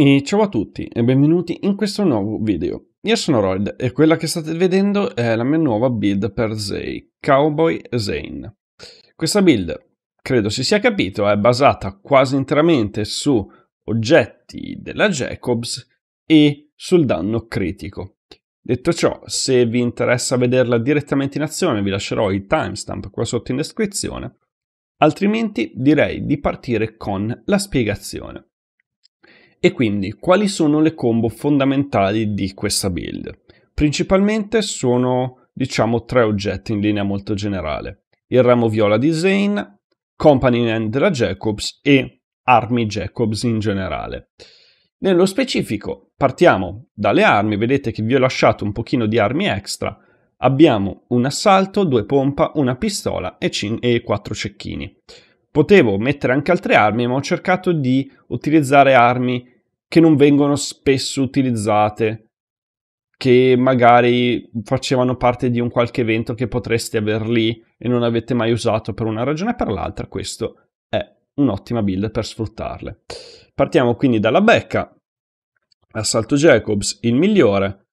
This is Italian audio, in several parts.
E ciao a tutti e benvenuti in questo nuovo video. Io sono Roid e quella che state vedendo è la mia nuova build per Zay, Cowboy Zane. Questa build, credo si sia capito, è basata quasi interamente su oggetti della Jacobs e sul danno critico. Detto ciò, se vi interessa vederla direttamente in azione vi lascerò il timestamp qua sotto in descrizione, altrimenti direi di partire con la spiegazione. E quindi quali sono le combo fondamentali di questa build? Principalmente sono diciamo tre oggetti in linea molto generale. Il ramo viola di Zane, Company Land della Jacobs e Army Jacobs in generale. Nello specifico partiamo dalle armi, vedete che vi ho lasciato un pochino di armi extra. Abbiamo un assalto, due pompa, una pistola e, cin- e quattro cecchini. Potevo mettere anche altre armi, ma ho cercato di utilizzare armi che non vengono spesso utilizzate, che magari facevano parte di un qualche evento che potreste aver lì e non avete mai usato per una ragione o per l'altra, questo è un'ottima build per sfruttarle. Partiamo quindi dalla becca, assalto Jacobs, il migliore,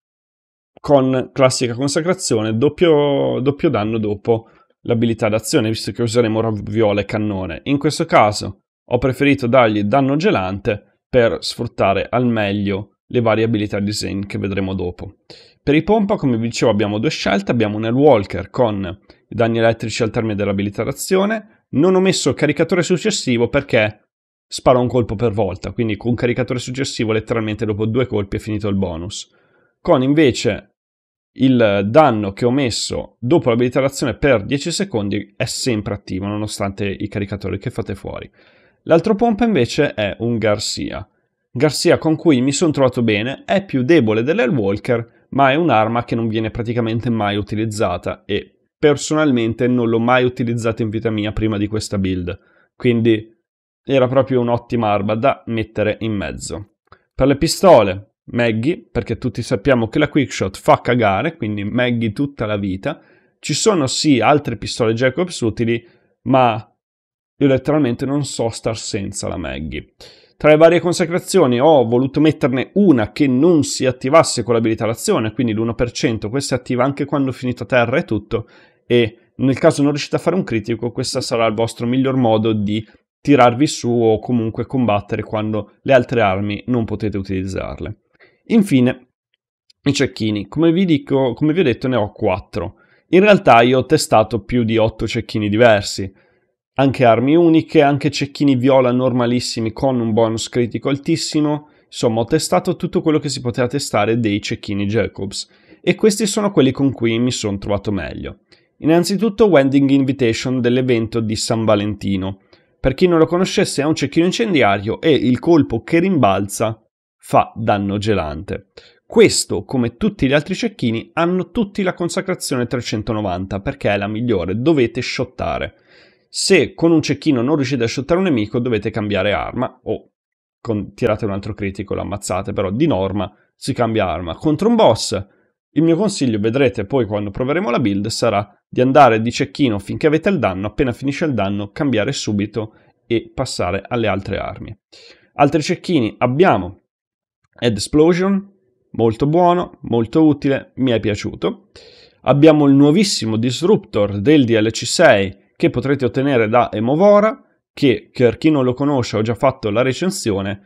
con classica consacrazione, doppio, doppio danno dopo l'abilità d'azione, visto che useremo ravviola e cannone. In questo caso ho preferito dargli danno gelante per sfruttare al meglio le varie abilità di Zane che vedremo dopo. Per i pompa, come vi dicevo, abbiamo due scelte. Abbiamo un Walker con i danni elettrici al termine dell'abilitazione. Non ho messo il caricatore successivo perché spara un colpo per volta, quindi con caricatore successivo letteralmente dopo due colpi è finito il bonus. Con invece il danno che ho messo dopo l'abilitazione per 10 secondi è sempre attivo, nonostante i caricatori che fate fuori. L'altro pompa invece è un Garcia. Garcia con cui mi sono trovato bene, è più debole dell'Hellwalker, ma è un'arma che non viene praticamente mai utilizzata e personalmente non l'ho mai utilizzata in vita mia prima di questa build, quindi era proprio un'ottima arma da mettere in mezzo. Per le pistole, Maggie, perché tutti sappiamo che la quickshot fa cagare, quindi Maggie tutta la vita. Ci sono sì altre pistole Jacobs utili, ma io letteralmente non so star senza la Maggie. Tra le varie consacrazioni ho voluto metterne una che non si attivasse con l'abilità d'azione, quindi l'1%, questa si attiva anche quando finito a terra e tutto, e nel caso non riuscite a fare un critico, questo sarà il vostro miglior modo di tirarvi su o comunque combattere quando le altre armi non potete utilizzarle. Infine, i cecchini. Come vi, dico, come vi ho detto ne ho 4. In realtà io ho testato più di 8 cecchini diversi, anche armi uniche, anche cecchini viola normalissimi con un bonus critico altissimo. Insomma, ho testato tutto quello che si poteva testare dei cecchini Jacobs e questi sono quelli con cui mi sono trovato meglio. Innanzitutto Wending Invitation dell'evento di San Valentino. Per chi non lo conoscesse è un cecchino incendiario e il colpo che rimbalza fa danno gelante. Questo, come tutti gli altri cecchini, hanno tutti la consacrazione 390 perché è la migliore, dovete shottare. Se con un cecchino non riuscite a shottare un nemico, dovete cambiare arma o con, tirate un altro critico, lo ammazzate, però di norma si cambia arma. Contro un boss, il mio consiglio, vedrete poi quando proveremo la build, sarà di andare di cecchino finché avete il danno, appena finisce il danno cambiare subito e passare alle altre armi. Altri cecchini abbiamo Ed Explosion, molto buono, molto utile, mi è piaciuto. Abbiamo il nuovissimo Disruptor del DLC6 che potrete ottenere da Emovora, che per chi non lo conosce ho già fatto la recensione,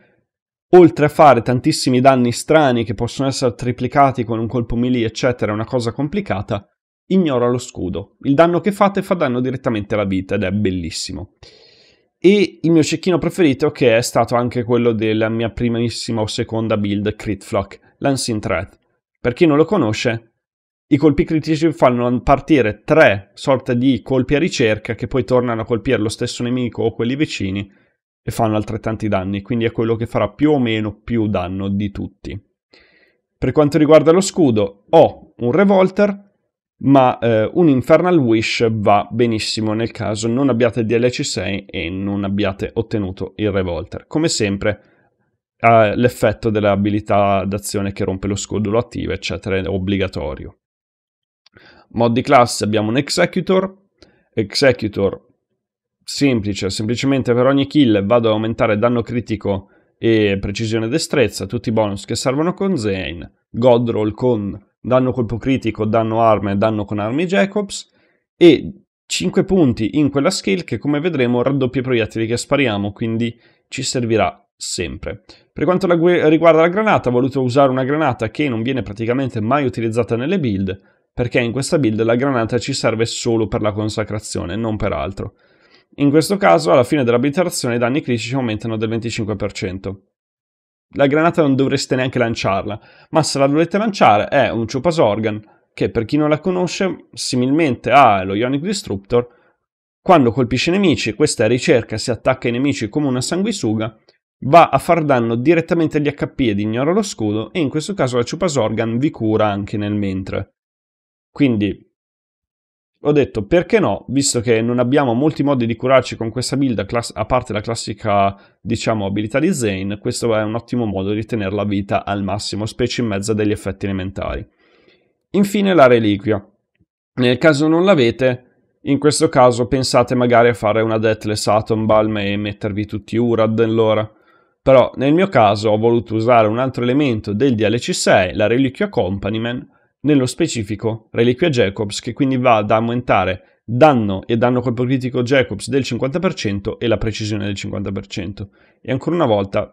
oltre a fare tantissimi danni strani che possono essere triplicati con un colpo melee eccetera, una cosa complicata, ignora lo scudo. Il danno che fate fa danno direttamente alla vita ed è bellissimo. E il mio cecchino preferito che è stato anche quello della mia primissima o seconda build Crit Flock, Lancing Threat. Per chi non lo conosce, i colpi critici fanno partire tre sorte di colpi a ricerca che poi tornano a colpire lo stesso nemico o quelli vicini e fanno altrettanti danni, quindi è quello che farà più o meno più danno di tutti. Per quanto riguarda lo scudo, ho un revolter, ma eh, un Infernal Wish va benissimo nel caso non abbiate DLC 6 e non abbiate ottenuto il revolter. Come sempre eh, l'effetto dell'abilità d'azione che rompe lo scudo lo attiva, eccetera, è obbligatorio mod di classe abbiamo un executor, executor semplice, semplicemente per ogni kill vado ad aumentare danno critico e precisione destrezza, tutti i bonus che servono con Zane, Godroll con danno colpo critico, danno arme, danno con armi Jacobs e 5 punti in quella skill che come vedremo raddoppia i proiettili che spariamo, quindi ci servirà sempre. Per quanto riguarda la granata, ho voluto usare una granata che non viene praticamente mai utilizzata nelle build, perché in questa build la granata ci serve solo per la consacrazione, non per altro. In questo caso, alla fine dell'abilitazione i danni critici aumentano del 25%. La granata non dovreste neanche lanciarla, ma se la volete lanciare è un Chupas Organ, che per chi non la conosce, similmente allo Ionic Disruptor, quando colpisce i nemici, questa ricerca si attacca ai nemici come una sanguisuga, va a far danno direttamente agli HP ed ignora lo scudo, e in questo caso la Chupas Organ vi cura anche nel mentre. Quindi ho detto perché no, visto che non abbiamo molti modi di curarci con questa build, a parte la classica diciamo abilità di Zane, questo è un ottimo modo di tenere la vita al massimo, specie in mezzo a degli effetti elementari. Infine la reliquia. Nel caso non l'avete, in questo caso pensate magari a fare una Deathless Atom Balm e mettervi tutti Urad allora. Però nel mio caso ho voluto usare un altro elemento del DLC6, la Reliquia Companyman, nello specifico reliquia Jacobs, che quindi va ad aumentare danno e danno colpo critico Jacobs del 50% e la precisione del 50%. E ancora una volta,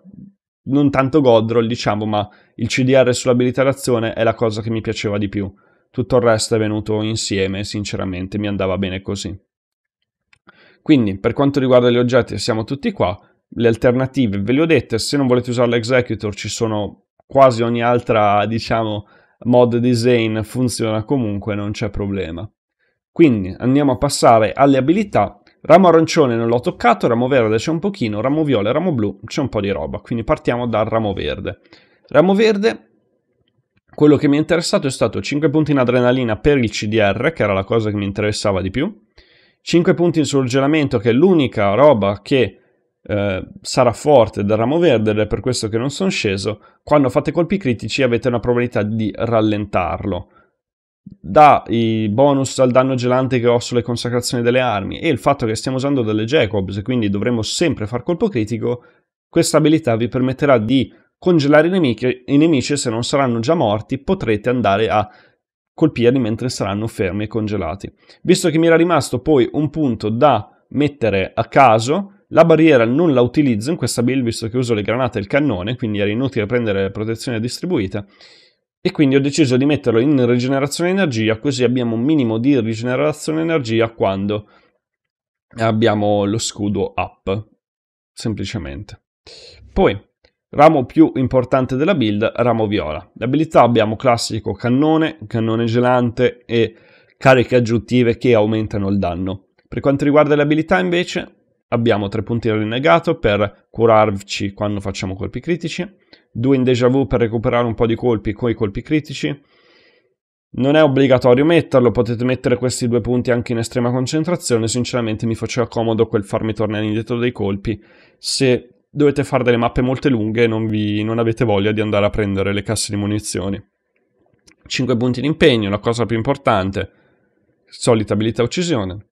non tanto Godroll, diciamo, ma il CDR sull'abilità d'azione è la cosa che mi piaceva di più. Tutto il resto è venuto insieme, sinceramente, mi andava bene così. Quindi, per quanto riguarda gli oggetti, siamo tutti qua. Le alternative ve le ho dette, se non volete usare l'executor ci sono quasi ogni altra, diciamo, mod design funziona comunque, non c'è problema. Quindi andiamo a passare alle abilità. Ramo arancione non l'ho toccato, ramo verde c'è un pochino, ramo viola e ramo blu c'è un po' di roba, quindi partiamo dal ramo verde. Ramo verde, quello che mi è interessato è stato 5 punti in adrenalina per il CDR, che era la cosa che mi interessava di più, 5 punti in surgelamento, che è l'unica roba che eh, sarà forte dal ramo verde ed è per questo che non sono sceso, quando fate colpi critici avete una probabilità di rallentarlo. Da i bonus al danno gelante che ho sulle consacrazioni delle armi e il fatto che stiamo usando delle Jacobs e quindi dovremo sempre far colpo critico, questa abilità vi permetterà di congelare i nemici, i nemici se non saranno già morti potrete andare a colpirli mentre saranno fermi e congelati. Visto che mi era rimasto poi un punto da mettere a caso, la barriera non la utilizzo in questa build visto che uso le granate e il cannone, quindi era inutile prendere protezione distribuita. E quindi ho deciso di metterlo in rigenerazione energia, così abbiamo un minimo di rigenerazione energia quando abbiamo lo scudo up, semplicemente. Poi, ramo più importante della build, ramo viola. Le abilità abbiamo classico cannone, cannone gelante e cariche aggiuntive che aumentano il danno. Per quanto riguarda le abilità invece, Abbiamo tre punti rinnegato per curarci quando facciamo colpi critici, due in déjà vu per recuperare un po' di colpi con i colpi critici. Non è obbligatorio metterlo, potete mettere questi due punti anche in estrema concentrazione, sinceramente mi faceva comodo quel farmi tornare indietro dei colpi. Se dovete fare delle mappe molto lunghe e non, vi, non avete voglia di andare a prendere le casse di munizioni. 5 punti di impegno, la cosa più importante, solita abilità uccisione.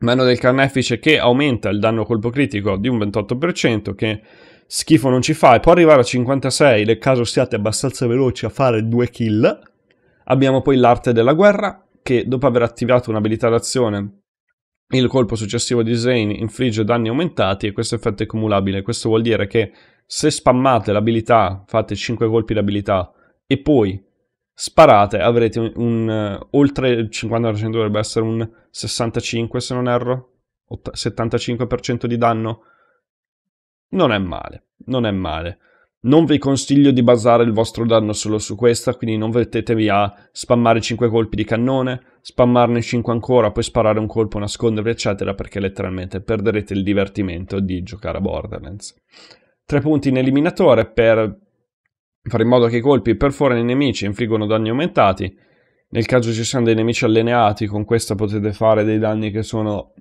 Mano del carnefice che aumenta il danno colpo critico di un 28%, che schifo non ci fa, e può arrivare a 56 nel caso siate abbastanza veloci a fare due kill. Abbiamo poi l'arte della guerra, che dopo aver attivato un'abilità d'azione, il colpo successivo di Zane infligge danni aumentati e questo effetto è cumulabile. Questo vuol dire che se spammate l'abilità, fate 5 colpi d'abilità e poi sparate, avrete un, un eh, oltre il 50% dovrebbe essere un 65 se non erro, 75% di danno. Non è male, non è male. Non vi consiglio di basare il vostro danno solo su questa, quindi non mettetevi a spammare 5 colpi di cannone, spammarne 5 ancora, poi sparare un colpo, nascondervi, eccetera, perché letteralmente perderete il divertimento di giocare a Borderlands. 3 punti in eliminatore per fare in modo che i colpi perforano i nemici e infliggono danni aumentati nel caso ci siano dei nemici allineati, con questa potete fare dei danni che sono...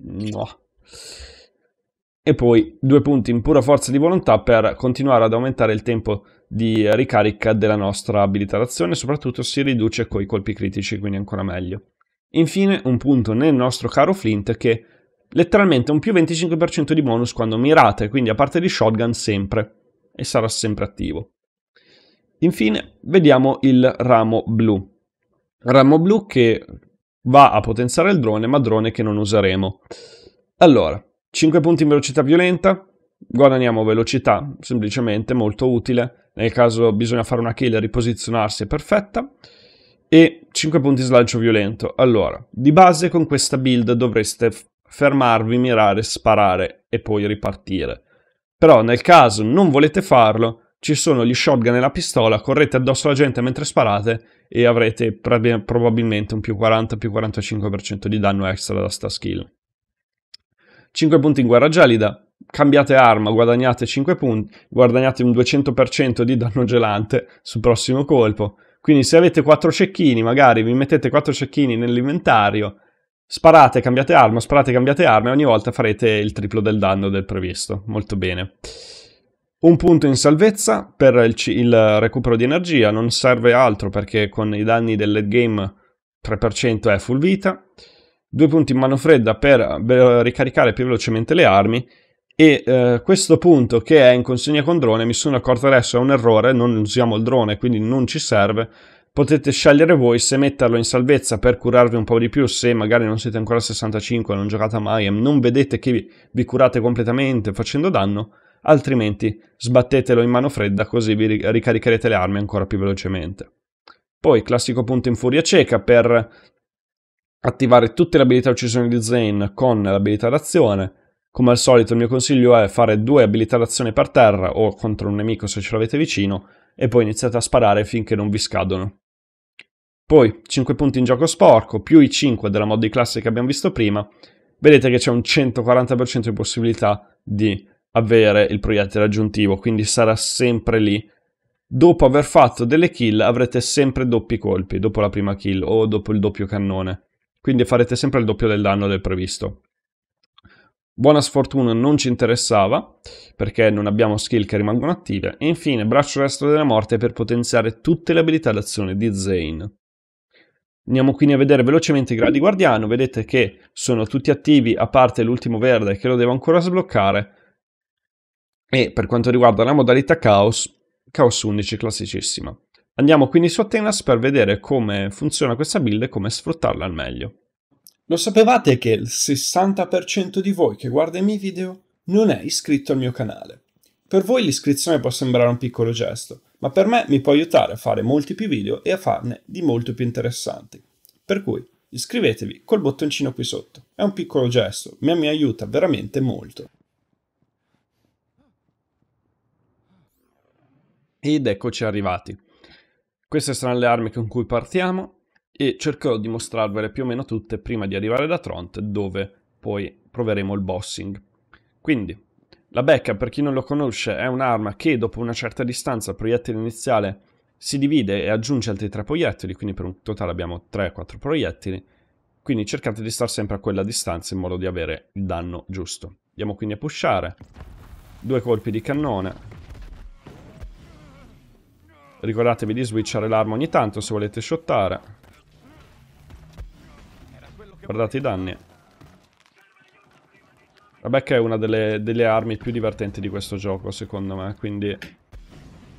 E poi due punti in pura forza di volontà per continuare ad aumentare il tempo di ricarica della nostra abilitazione, soprattutto si riduce con i colpi critici, quindi ancora meglio. Infine un punto nel nostro caro Flint che letteralmente un più 25% di bonus quando mirate, quindi a parte di shotgun sempre, e sarà sempre attivo. Infine vediamo il ramo blu. Ramo blu che va a potenziare il drone, ma drone che non useremo. Allora, 5 punti in velocità violenta, guadagniamo velocità, semplicemente molto utile, nel caso bisogna fare una kill, e riposizionarsi è perfetta, e 5 punti slancio violento. Allora, di base con questa build dovreste fermarvi, mirare, sparare e poi ripartire. Però nel caso non volete farlo, ci sono gli shotgun e la pistola, correte addosso alla gente mentre sparate e avrete probabilmente un più 40 più 45% di danno extra da sta skill. 5 punti in guerra gelida, cambiate arma, guadagnate 5 punti, guadagnate un 200% di danno gelante sul prossimo colpo. Quindi se avete 4 cecchini, magari vi mettete 4 cecchini nell'inventario, sparate, cambiate arma, sparate, cambiate arma e ogni volta farete il triplo del danno del previsto. Molto bene. Un punto in salvezza per il, c- il recupero di energia, non serve altro perché con i danni del game 3% è full vita. Due punti in mano fredda per, per ricaricare più velocemente le armi e eh, questo punto che è in consegna con drone mi sono accorto adesso è un errore, non usiamo il drone quindi non ci serve. Potete scegliere voi se metterlo in salvezza per curarvi un po' di più, se magari non siete ancora a 65, non giocate mai e non vedete che vi curate completamente facendo danno altrimenti sbattetelo in mano fredda così vi ricaricherete le armi ancora più velocemente. Poi classico punto in furia cieca per attivare tutte le abilità uccisione di Zane con l'abilità d'azione. Come al solito il mio consiglio è fare due abilità d'azione per terra o contro un nemico se ce l'avete vicino e poi iniziate a sparare finché non vi scadono. Poi 5 punti in gioco sporco più i 5 della mod di classe che abbiamo visto prima, vedete che c'è un 140% di possibilità di avere il proiettile aggiuntivo, quindi sarà sempre lì. Dopo aver fatto delle kill avrete sempre doppi colpi, dopo la prima kill o dopo il doppio cannone. Quindi farete sempre il doppio del danno del previsto. Buona sfortuna non ci interessava, perché non abbiamo skill che rimangono attive. E infine braccio destro della morte per potenziare tutte le abilità d'azione di Zane. Andiamo quindi a vedere velocemente i gradi guardiano, vedete che sono tutti attivi a parte l'ultimo verde che lo devo ancora sbloccare e per quanto riguarda la modalità Chaos, Chaos 11 classicissima. Andiamo quindi su Atenas per vedere come funziona questa build e come sfruttarla al meglio. Lo sapevate che il 60% di voi che guarda i miei video non è iscritto al mio canale? Per voi l'iscrizione può sembrare un piccolo gesto, ma per me mi può aiutare a fare molti più video e a farne di molto più interessanti. Per cui iscrivetevi col bottoncino qui sotto. È un piccolo gesto, ma mi aiuta veramente molto. Ed eccoci arrivati. Queste saranno le armi con cui partiamo e cercherò di mostrarvele più o meno tutte prima di arrivare da Tront dove poi proveremo il bossing. Quindi, la becca, per chi non lo conosce, è un'arma che dopo una certa distanza proiettile iniziale si divide e aggiunge altri tre proiettili, quindi per un totale abbiamo 3-4 proiettili, quindi cercate di stare sempre a quella distanza in modo di avere il danno giusto. Andiamo quindi a pushare, due colpi di cannone, Ricordatevi di switchare l'arma ogni tanto se volete shottare. Guardate i danni. La becca è una delle, delle armi più divertenti di questo gioco, secondo me, quindi...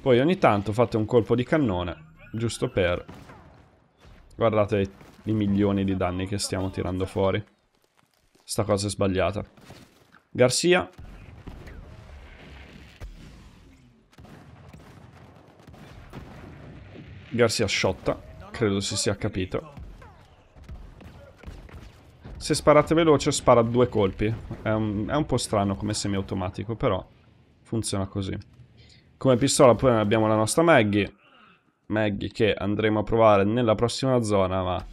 Poi ogni tanto fate un colpo di cannone, giusto per... Guardate i milioni di danni che stiamo tirando fuori. Sta cosa è sbagliata. Garcia, Garcia sciotta, credo si sia capito. Se sparate veloce spara due colpi. È un, è un po' strano come semiautomatico, però funziona così. Come pistola poi abbiamo la nostra Maggie. Maggie che andremo a provare nella prossima zona, ma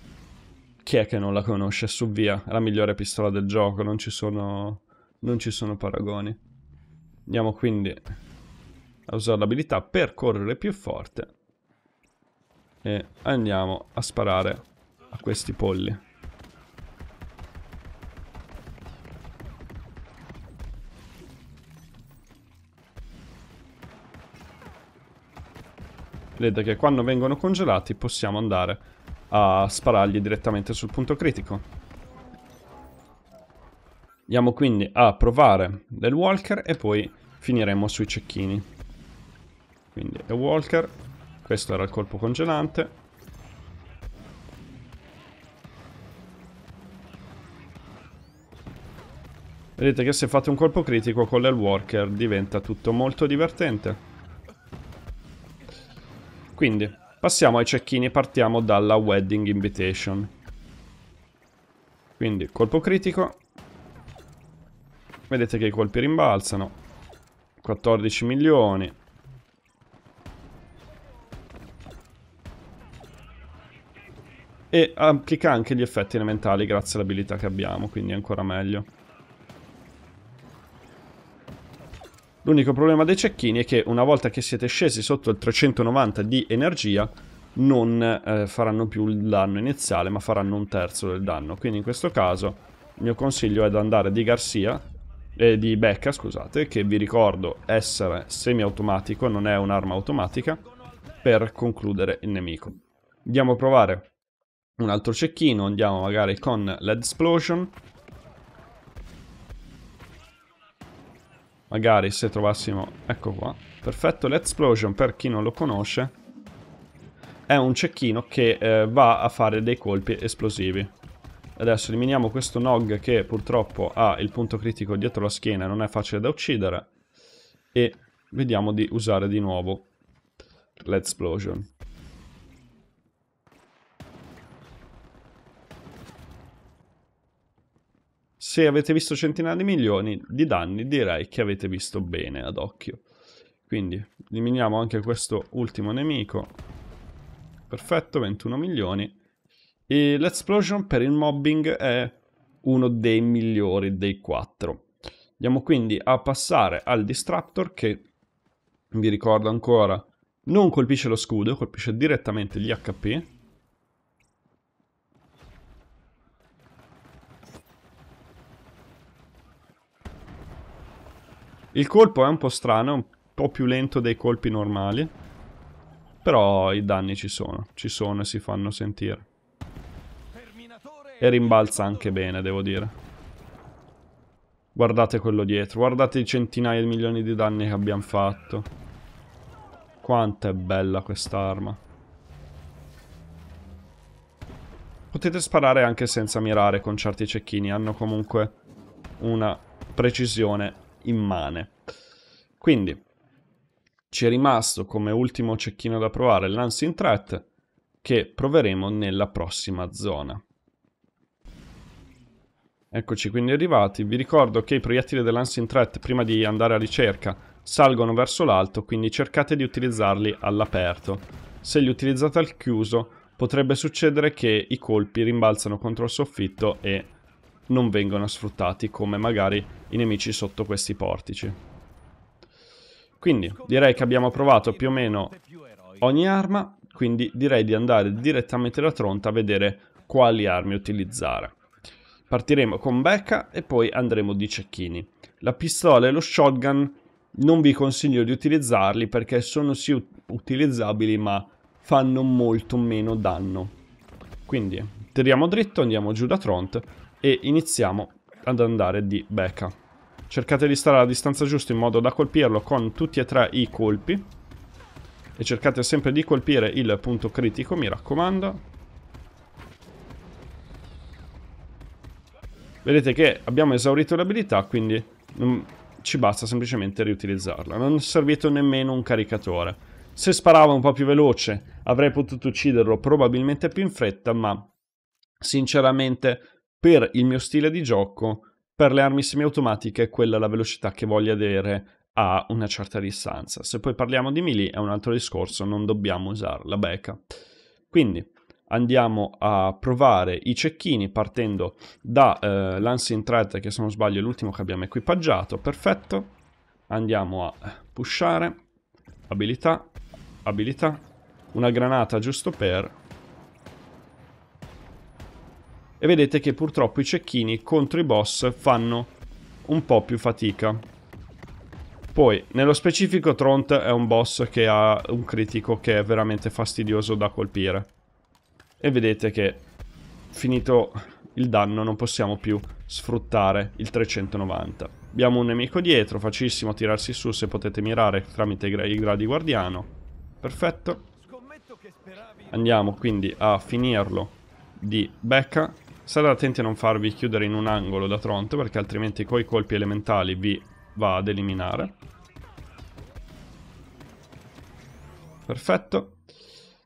chi è che non la conosce su via? È la migliore pistola del gioco, non ci sono, non ci sono paragoni. Andiamo quindi a usare l'abilità per correre più forte e andiamo a sparare a questi polli. Vedete che quando vengono congelati possiamo andare a sparargli direttamente sul punto critico. Andiamo quindi a provare del Walker e poi finiremo sui cecchini. Quindi è Walker, questo era il colpo congelante. Vedete che se fate un colpo critico con l'Hell Worker diventa tutto molto divertente. Quindi, passiamo ai cecchini, e partiamo dalla Wedding Invitation. Quindi, colpo critico. Vedete che i colpi rimbalzano. 14 milioni. E applica ah, anche gli effetti elementali grazie all'abilità che abbiamo, quindi è ancora meglio. L'unico problema dei cecchini è che una volta che siete scesi sotto il 390 di energia non eh, faranno più il danno iniziale ma faranno un terzo del danno. Quindi in questo caso il mio consiglio è di andare di Garcia, eh, di Becca scusate, che vi ricordo essere semiautomatico, non è un'arma automatica, per concludere il nemico. Andiamo a provare un altro cecchino, andiamo magari con l'Edsplosion. Magari se trovassimo... Ecco qua. Perfetto, l'Edsplosion, per chi non lo conosce, è un cecchino che eh, va a fare dei colpi esplosivi. Adesso eliminiamo questo Nog che purtroppo ha il punto critico dietro la schiena, e non è facile da uccidere. E vediamo di usare di nuovo l'Edsplosion. se avete visto centinaia di milioni di danni, direi che avete visto bene ad occhio. Quindi eliminiamo anche questo ultimo nemico. Perfetto, 21 milioni. E l'Explosion per il mobbing è uno dei migliori dei quattro. Andiamo quindi a passare al Distractor che, vi ricordo ancora, non colpisce lo scudo, colpisce direttamente gli HP Il colpo è un po' strano, un po' più lento dei colpi normali. Però i danni ci sono, ci sono e si fanno sentire. E rimbalza anche bene, devo dire. Guardate quello dietro, guardate i centinaia di milioni di danni che abbiamo fatto. Quanto è bella quest'arma. Potete sparare anche senza mirare con certi cecchini, hanno comunque una precisione immane. Quindi ci è rimasto come ultimo cecchino da provare l'Unseen Threat che proveremo nella prossima zona. Eccoci quindi arrivati, vi ricordo che i proiettili dell'Unseen Threat prima di andare a ricerca salgono verso l'alto, quindi cercate di utilizzarli all'aperto. Se li utilizzate al chiuso potrebbe succedere che i colpi rimbalzano contro il soffitto e non vengono sfruttati come magari i nemici sotto questi portici. Quindi direi che abbiamo provato più o meno ogni arma, quindi direi di andare direttamente da Tronta a vedere quali armi utilizzare. Partiremo con Becca e poi andremo di cecchini. La pistola e lo shotgun non vi consiglio di utilizzarli perché sono sì utilizzabili ma fanno molto meno danno. Quindi tiriamo dritto, andiamo giù da Tront e iniziamo ad andare di becca. Cercate di stare alla distanza giusta in modo da colpirlo con tutti e tre i colpi e cercate sempre di colpire il punto critico, mi raccomando. Vedete che abbiamo esaurito l'abilità, quindi ci basta semplicemente riutilizzarla. Non è servito nemmeno un caricatore. Se sparava un po' più veloce avrei potuto ucciderlo probabilmente più in fretta, ma sinceramente per il mio stile di gioco, per le armi semiautomatiche, quella è la velocità che voglio avere a una certa distanza. Se poi parliamo di melee è un altro discorso, non dobbiamo usare la beca. Quindi andiamo a provare i cecchini partendo da eh, Lancing Thread, che se non sbaglio è l'ultimo che abbiamo equipaggiato, perfetto. Andiamo a pushare, abilità, abilità, una granata giusto per e vedete che purtroppo i cecchini contro i boss fanno un po' più fatica. Poi, nello specifico Tront è un boss che ha un critico che è veramente fastidioso da colpire. E vedete che, finito il danno, non possiamo più sfruttare il 390. Abbiamo un nemico dietro, facilissimo tirarsi su se potete mirare tramite i gradi guardiano. Perfetto. Andiamo quindi a finirlo di becca State attenti a non farvi chiudere in un angolo da Tront perché altrimenti coi colpi elementali vi va ad eliminare. Perfetto.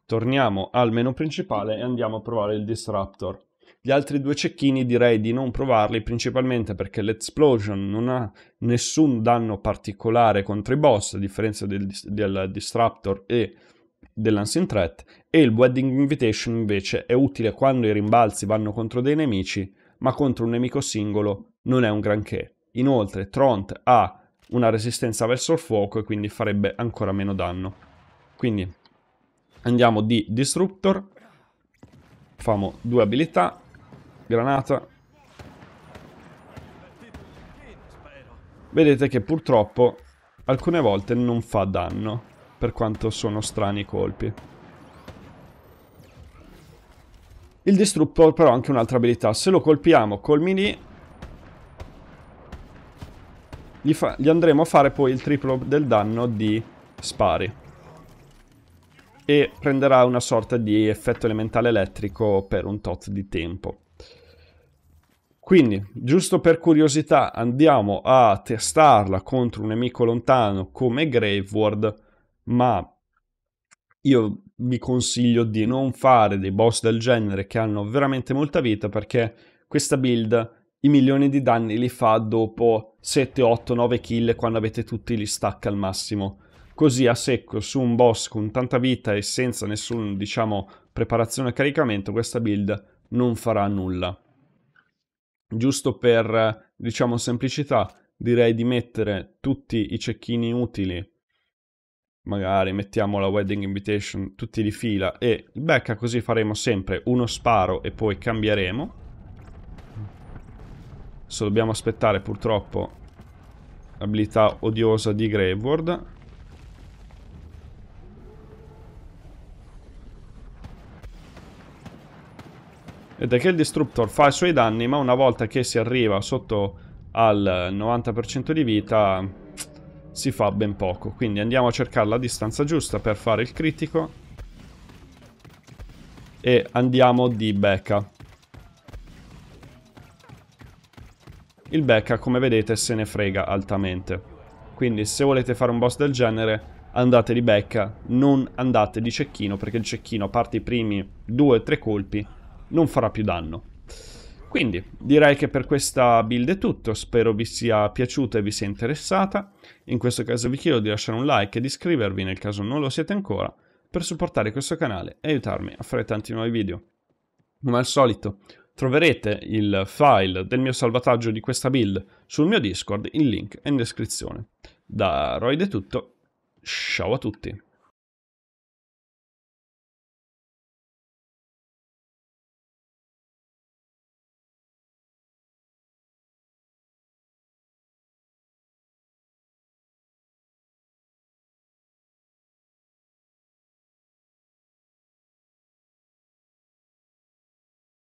Torniamo al menu principale e andiamo a provare il Disruptor. Gli altri due cecchini direi di non provarli principalmente perché l'Explosion non ha nessun danno particolare contro i boss a differenza del, del Disruptor e dell'Ancient Threat e il Wedding Invitation invece è utile quando i rimbalzi vanno contro dei nemici, ma contro un nemico singolo non è un granché. Inoltre Tront ha una resistenza verso il fuoco e quindi farebbe ancora meno danno. Quindi andiamo di Disruptor, famo due abilità, granata. Vedete che purtroppo alcune volte non fa danno per quanto sono strani i colpi. Il distrutto però ha anche un'altra abilità, se lo colpiamo col mini gli, gli andremo a fare poi il triplo del danno di spari e prenderà una sorta di effetto elementale elettrico per un tot di tempo. Quindi, giusto per curiosità, andiamo a testarla contro un nemico lontano come Graveward ma io vi consiglio di non fare dei boss del genere che hanno veramente molta vita perché questa build i milioni di danni li fa dopo 7, 8, 9 kill quando avete tutti gli stack al massimo. Così a secco su un boss con tanta vita e senza nessun, diciamo, preparazione e caricamento, questa build non farà nulla. Giusto per, diciamo, semplicità, direi di mettere tutti i cecchini utili magari mettiamo la wedding invitation tutti di fila e becca così faremo sempre uno sparo e poi cambieremo adesso dobbiamo aspettare purtroppo l'abilità odiosa di Graveward ed è che il Disruptor fa i suoi danni ma una volta che si arriva sotto al 90% di vita si fa ben poco. Quindi andiamo a cercare la distanza giusta per fare il critico. E andiamo di Becca. Il Becca, come vedete, se ne frega altamente. Quindi se volete fare un boss del genere, andate di Becca, non andate di cecchino, perché il cecchino, a parte i primi due o tre colpi, non farà più danno. Quindi direi che per questa build è tutto, spero vi sia piaciuta e vi sia interessata. In questo caso vi chiedo di lasciare un like e di iscrivervi nel caso non lo siete ancora per supportare questo canale e aiutarmi a fare tanti nuovi video. Come al solito troverete il file del mio salvataggio di questa build sul mio Discord, il link è in descrizione. Da Roid è tutto, ciao a tutti!